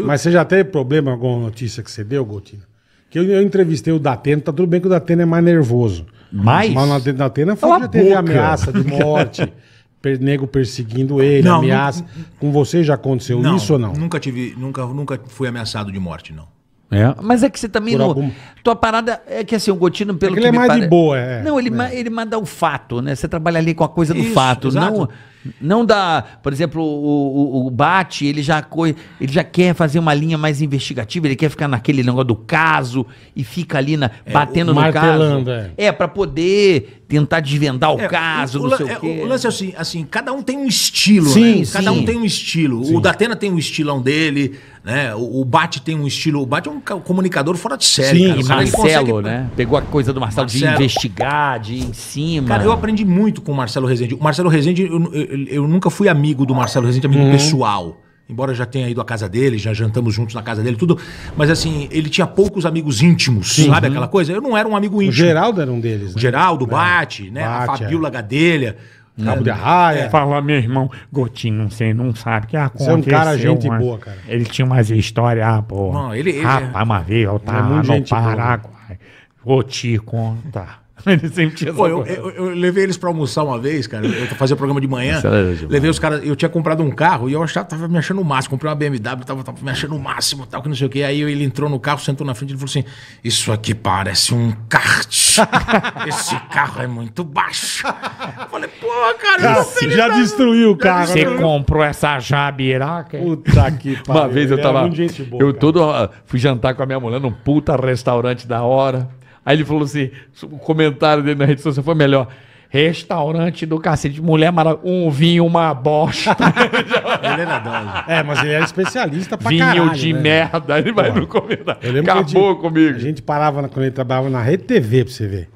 Mas você já teve problema com alguma notícia que você deu, Gotina? Que eu, eu entrevistei o Datena, tá tudo bem que o Datena é mais nervoso. Mais? Mas o Datena foi que já teve ameaça de morte, per, nego perseguindo ele, não, ameaça. com você já aconteceu não, isso ou não? Nunca tive, nunca, nunca fui ameaçado de morte, não. É. é. Mas é que você também não. Algum... Tua parada é que assim, o Gotino, pelo é que, que ele é mais pare... de boa, é. Não, ele, é. Ma... ele manda o fato, né? Você trabalha ali com a coisa do fato. Exato. Não... Não dá, por exemplo, o, o, o Bate, ele já, ele já quer fazer uma linha mais investigativa, ele quer ficar naquele negócio do caso e fica ali na, é, batendo no caso. É, é para poder tentar desvendar o é, caso, o, não sei é, o quê. O lance é assim, assim, cada um tem um estilo, sim, né? Cada sim. um tem um estilo. Sim. O Datena tem um estilão dele, né? O, Bate tem um estilo. O Bate é um comunicador fora de série. Sim, cara. Marcelo, consegue... né? Pegou a coisa do Marcelo, Marcelo, de investigar, de ir em cima. Cara, eu aprendi muito com o Marcelo Rezende. O Marcelo Rezende, eu, eu, eu nunca fui amigo do Marcelo Rezende, amigo uhum. pessoal. Embora já tenha ido à casa dele, já jantamos juntos na casa dele, tudo. Mas assim, ele tinha poucos amigos íntimos, Sim. sabe uhum. aquela coisa? Eu não era um amigo íntimo. O Geraldo era um deles. Né? O Geraldo, é. Bate, né? Bate, a Fabiola é. Gadelha. Né? Cabo é, de Arraia. falar é. Fala, meu irmão, Gotinho, você não sabe o que aconteceu. Você é um cara gente mas... boa, cara. Ele tinha umas histórias, ah, pô. Não, ele, ele Rapaz, é... uma vez eu tava é no Paraguai. Boa. Vou te contar. Ele sempre tinha Pô, eu, eu, eu, levei eles para almoçar uma vez, cara. Eu fazia programa de manhã. Excelente, levei os caras. Eu tinha comprado um carro e eu achava, tava me achando o máximo. Comprei uma BMW, tava, tava me achando o máximo, tal, que não sei o quê. Aí ele entrou no carro, sentou na frente e falou assim: Isso aqui parece um kart. Esse carro é muito baixo. Eu falei, porra, cara, Nossa, já nada. destruiu o carro. Você né? comprou essa jabiraca? Puta que pariu. Uma vez eu é tava. É, boa, eu cara. todo. Ah, fui jantar com a minha mulher num puta restaurante da hora. Aí ele falou assim: o comentário dele na rede social foi melhor. Restaurante do cacete, mulher maravilhosa, um vinho, uma bosta. ele era doido. É, mas ele era especialista pra vinho caralho. Vinho de né? merda, ele vai no comentário. Acabou gente, comigo. A gente parava, na, quando ele trabalhava na Rede TV, pra você ver.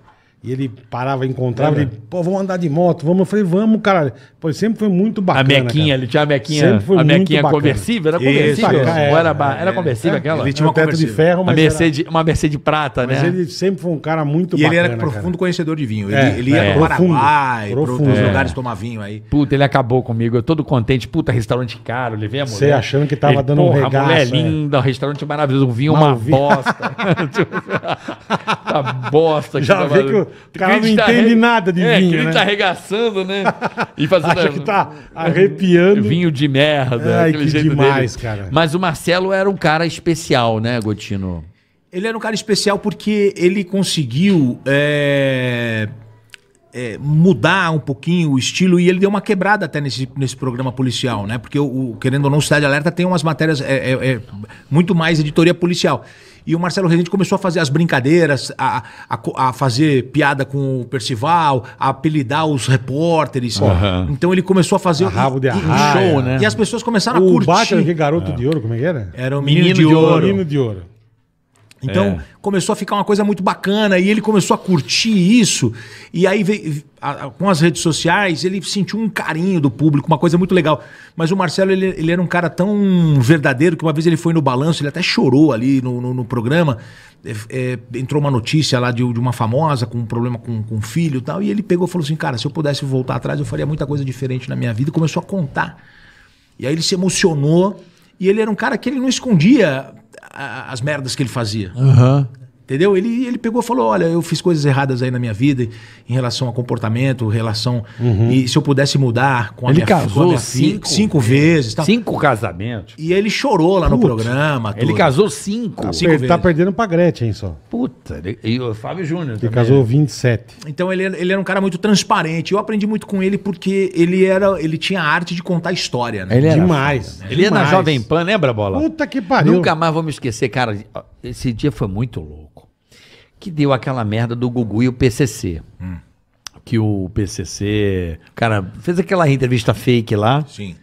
E ele parava, encontrava, é, ele, pô, vamos andar de moto, vamos. Eu falei, vamos, cara. Pô, sempre foi muito bacana. A mequinha, cara. ele tinha a mequinha, sempre foi a mequinha bacana. conversível, era conversível. Isso, é. era, era conversível é. aquela? Ele tinha um teto de ferro, mas. Uma Mercedes, era... uma Mercedes prata, né? Mas ele sempre foi um cara muito e bacana. E ele era profundo cara. conhecedor de vinho. É, ele, ele ia é. para Paraguai, para outros lugares tomar vinho aí. Puta, ele acabou comigo. Eu todo contente, puta, restaurante caro, levei a mulher. Você achando que tava ele, dando porra, um regaço. A mulher linda, um restaurante maravilhoso, um vinho, uma bosta. Uma tipo, tá bosta que Já vi que o cara não entende tá nada de é, vinho. Que ele né? tá arregaçando, né? E fazendo. Acha que tá é, arrepiando. Vinho de merda. Ai, que demais, dele. cara. Mas o Marcelo era um cara especial, né, Gotino? Ele era um cara especial porque ele conseguiu. É é, mudar um pouquinho o estilo e ele deu uma quebrada até nesse, nesse programa policial, né? Porque, o, o querendo ou não, Cidade Alerta tem umas matérias é, é, é muito mais editoria policial. E o Marcelo Rezende começou a fazer as brincadeiras, a, a, a fazer piada com o Percival, a apelidar os repórteres. Uhum. Então ele começou a fazer o rabo de um show, né? E as pessoas começaram o a curtir. O Batman, que garoto de ouro, como é que era? Era o Menino, menino de, de, Ouro. Menino de Ouro. Então é. começou a ficar uma coisa muito bacana e ele começou a curtir isso. E aí com as redes sociais ele sentiu um carinho do público, uma coisa muito legal. Mas o Marcelo ele, ele era um cara tão verdadeiro que uma vez ele foi no balanço, ele até chorou ali no, no, no programa. É, é, entrou uma notícia lá de, de, uma famosa com um problema com, com filho e tal. E ele pegou e falou assim: Cara, se eu pudesse voltar atrás, eu faria muita coisa diferente na minha vida. E começou a contar. E aí ele se emocionou. E ele era um cara que ele não escondia as merdas que ele fazia. Uhum. Entendeu? Ele, ele pegou e falou: olha, eu fiz coisas erradas aí na minha vida em relação a comportamento, relação. Uhum. E se eu pudesse mudar com a ele minha casou a minha filha, cinco, vezes. Cinco casamentos. E ele chorou lá no programa. Ele casou cinco. Tá, cinco ele tá vezes. tá perdendo pra Gretchen só. Puta, e o Fábio Júnior. Ele também. casou 27. Né? Então ele, ele era um cara muito transparente. Eu aprendi muito com ele porque ele era ele tinha a arte de contar história, né? Ele era, demais. Né? Ele demais. é na Jovem Pan, lembra, bola? Puta que pariu. Nunca mais vou me esquecer, cara. Esse dia foi muito louco que deu aquela merda do Gugu e o PCC. Hum. Que o PCC, cara, fez aquela entrevista fake lá. Sim.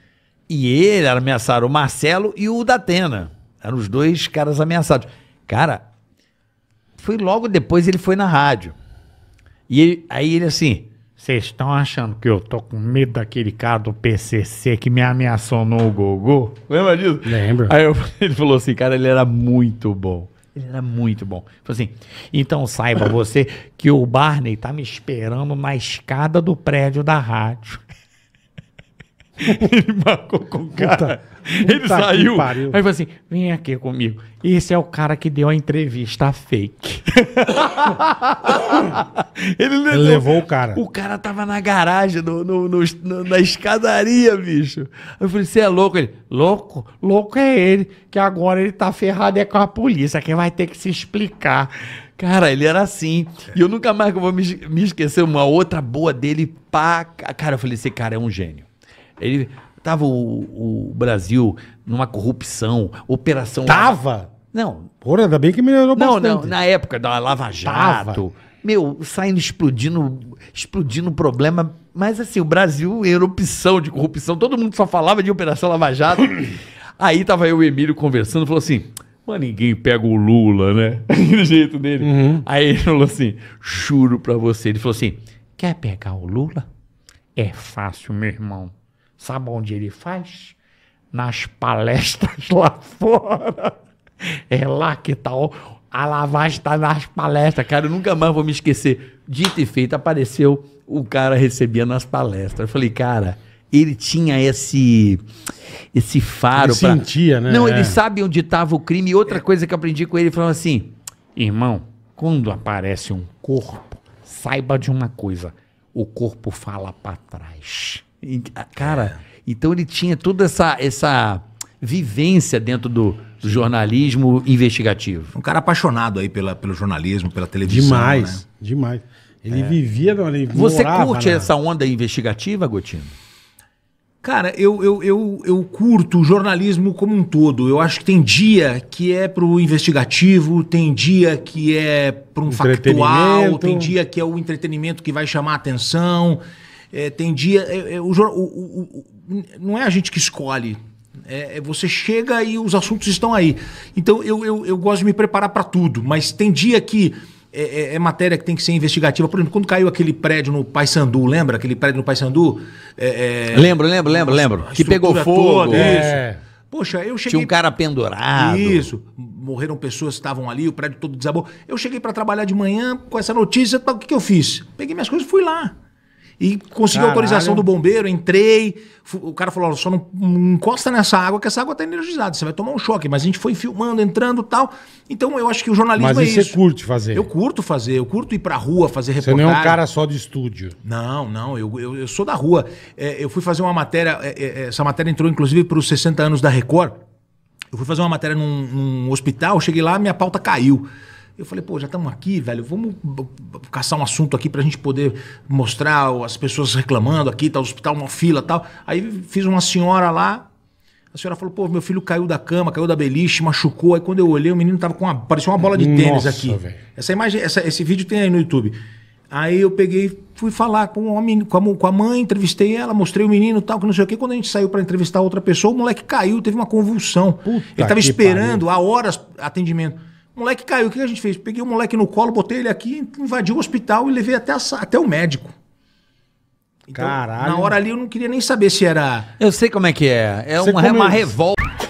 E ele ameaçaram o Marcelo e o Datena. Eram os dois caras ameaçados. Cara, foi logo depois ele foi na rádio. E ele, aí ele assim, vocês estão achando que eu tô com medo daquele cara do PCC que me ameaçou no Gogô? Lembra disso? Lembro. Aí eu, ele falou assim, cara, ele era muito bom. Ele era muito bom. Falei assim, então saiba você que o Barney tá me esperando na escada do prédio da rádio. ele marcou com o cara. Puta, puta ele saiu. Aí falou assim: vem aqui comigo. Esse é o cara que deu a entrevista fake. ele levou, ele levou o cara. O cara tava na garagem, no, no, no, na escadaria, bicho. Eu falei: você é louco? Ele, louco? Louco é ele, que agora ele tá ferrado é com a polícia, que vai ter que se explicar. Cara, ele era assim. E eu nunca mais vou me, me esquecer uma outra boa dele. Pá, cara, eu falei: esse cara é um gênio. Ele tava o, o Brasil numa corrupção, operação. Tava? Não. Porra, ainda bem que melhorou não, bastante. Não, não, na época da Lava Jato. Tava. Meu, saindo explodindo, explodindo problema. Mas assim, o Brasil era opção de corrupção, todo mundo só falava de Operação Lava Jato. Aí tava eu e o Emílio conversando, falou assim: mas ninguém pega o Lula, né? Do jeito dele. Uhum. Aí ele falou assim: juro pra você. Ele falou assim: quer pegar o Lula? É fácil, meu irmão. Sabe onde ele faz? Nas palestras lá fora. É lá que tá. a lavagem tá nas palestras, cara. Eu nunca mais vou me esquecer. Dito e feito, apareceu o cara recebia nas palestras. Eu falei, cara, ele tinha esse esse faro. Ele pra... sentia, né? Não, é. ele sabe onde estava o crime. E outra coisa que eu aprendi com ele, ele falou assim, irmão, quando aparece um corpo, saiba de uma coisa, o corpo fala para trás. Cara, é. então ele tinha toda essa, essa vivência dentro do, do jornalismo investigativo. Um cara apaixonado aí pela, pelo jornalismo, pela televisão. Demais, né? demais. Ele é. vivia, ele Você curte na... essa onda investigativa, Gotino? Cara, eu, eu, eu, eu curto o jornalismo como um todo. Eu acho que tem dia que é pro investigativo, tem dia que é para um factual, tem dia que é o entretenimento que vai chamar a atenção. É, tem dia. É, é, o, o, o, não é a gente que escolhe. É, é, você chega e os assuntos estão aí. Então eu, eu, eu gosto de me preparar para tudo, mas tem dia que é, é, é, matéria que tem que ser investigativa. Por exemplo, quando caiu aquele prédio no Paysandu, lembra? Aquele prédio no Paysandu? É, é... Lembro, lembro, lembro, lembro. Que pegou fogo. é. Isso. Poxa, eu cheguei. Tinha um cara pendurado. Isso. Morreram pessoas que estavam ali, o prédio todo desabou. Eu cheguei para trabalhar de manhã com essa notícia. O que, que eu fiz? Peguei minhas coisas e fui lá. E consegui Caralho. a autorização do bombeiro, entrei. O cara falou: só não encosta nessa água, que essa água tá energizada, você vai tomar um choque. Mas a gente foi filmando, entrando tal. Então eu acho que o jornalismo Mas é isso. mas você curte fazer? Eu curto fazer, eu curto ir pra rua fazer reportagem. Você não é um cara só de estúdio. Não, não, eu, eu, eu sou da rua. É, eu fui fazer uma matéria, é, é, é essa matéria entrou inclusive para os 60 anos da Record. Eu fui fazer uma matéria num, num hospital, cheguei lá, minha pauta caiu. Eu falei, pô, já estamos aqui, velho, vamos caçar um assunto aqui para a gente poder mostrar as pessoas reclamando aqui, tá hospital, uma fila tal. Aí fiz uma senhora lá, a senhora falou, pô, meu filho caiu da cama, caiu da beliche, machucou. Aí quando eu olhei, o menino tava com uma. parecia uma bola de Nossa, tênis aqui. Véio. Essa imagem, essa, esse vídeo tem aí no YouTube. Aí eu peguei, fui falar com, com, a, com a, mãe, entrevistei ela, mostrei o menino tal, que não sei o quê. Quando a gente saiu para entrevistar outra pessoa, o moleque caiu, teve uma convulsão. Puta Ele tava esperando pariu. há horas atendimento. O moleque caiu. O que a gente fez? Peguei o moleque no colo, botei ele aqui, invadi o hospital e levei até, a, até o médico. Então, Caralho. Na hora ali eu não queria nem saber se era. Eu sei como é que é. É, é uma, uma revolta.